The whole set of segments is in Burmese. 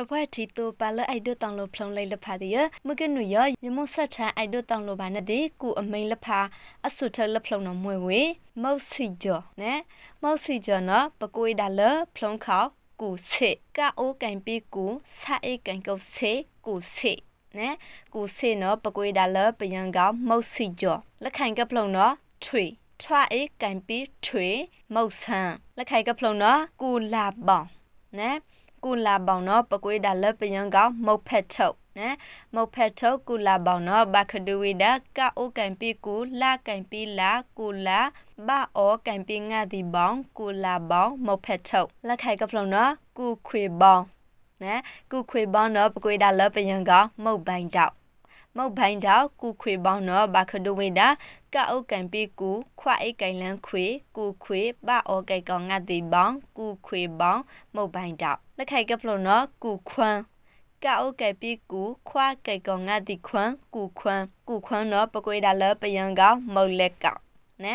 ချပွဲတီတိုပါလအိုက်ဒိုတောင်လိုဖလုံလိုက်လဖာဒီယမကနူယညမဆက်ထန်အိုက်ဒိုတောင်လိုပါနဒီကူအမိန်လဖာအဆုထလဖလုံနော်မွေဝေမောက်စီဂျောနဲမောက်စီဂျောနော်ပကွေးဒါလဖလုံခေါကူစေကအိုကန်ပီကူဆာအေကန်ကောစေကူစေနဲကူစေနော်ပကွေးဒါလပယံကောမောက်စီဂျောလက်ခိုင်ကဖလုံနော်ထွေထွာအေကန်ပီထွေမောက်ဆန်လက်ခိုင်ကဖလုံနော်ကူလာပောင်းနဲကုလာဘောင်နော်ပကွေးဒါလပယံကောင်မုတ်ဖက်ထုတ်နဲမုတ်ဖက်ထုတ်ကုလာဘောင်နော်ဘခဒူဝီဒါကအိုကန်ပီကူလာကန်ပီလာကုလာဘာအောကန်ပီငါဒီဘောင်ကုလာဘောင်မုတ်ဖက်ထုတ်လက်ခိုင်ကဖလုံနော်ကုခွေဘောင်နဲကုခွေဘောင်နော်ပကွေးဒါလပယံကောင်မုတ်ပိုင်တောက်မောက်ဘိုင်တာကူခွေပေါင်းတော့ဘာခဒိုဝေတာကအိုကန်ပီကူခွာအိတ်ကန်လန်းခွေကူခွေပအောကဲကောင်ငါတိပေါင်းကူခွေပေါင်းမောက်ဘိုင်တာလက်ခိုက်ကဖလို့နော်ကူခွန်းကအိုကဲပီကူခွာကဲကောင်ငါတိခွန်းကူခွန်းကူခွန်းတော့ပကွေးတာလပယံကောင်မောက်လက်ကောင်နဲ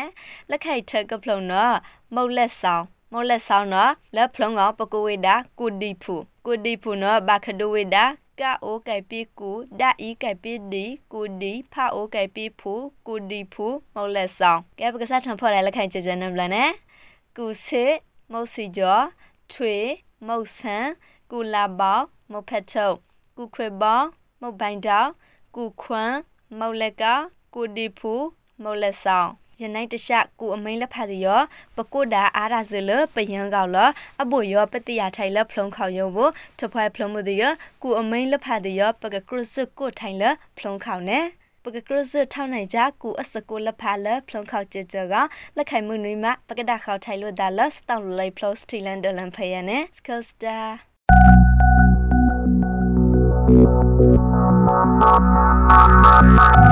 လက်ခိုက်ထက်ကဖလို့နော်မောက်လက်ဆောင်မောလက်ဆောင်နော်လက်ဖလုံကောင်ပကွေးတာကူဒီဖူကိုဒီဖူနော်ဘာခဒိုဝေဒာကာအိုကဲပိကူဒါအီကဲပိဒီကူဒီဖာအိုကဲပိဖူကူဒီဖူမောလက်ဆောင်ကဲပက္ကစားထံဖော်လိုက်လက်ခိုင်ကြကြနံလနဲ့ကူစေမောစီကျော်ထွေမောဆန်ကူလာဘောက်မောဖက်ထုတ်ကူခွေဘောက်မောဘိုင်တောက်ကူခွန်းမောလက်ကကူဒီဖူမောလက်ဆောင်ယနိုင်တရှကူအမိန်လက်ဖတ်တရောပကုတ်တာအားရစလပယံကောက်လအဘိုရောပတိယထိုင်လက်ဖလုံခေါယုံဘထဖွဲဖလုံမှုတရကူအမိန်လက်ဖတ်တရောပကကရစကိုထိုင်လက်ဖလုံခေါနဲပကကရစထောင်းနိုင်ကြကူအစကိုလက်ဖာလက်ဖလုံခေါကြကြကလက်ခိုင်မှုနွေမပကဒခေါထိုင်လို့ဒါလက်စတောင်းလိုက်ဖလော့စတီလန်ဒလန်ဖယနဲစကစတာ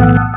Thank you.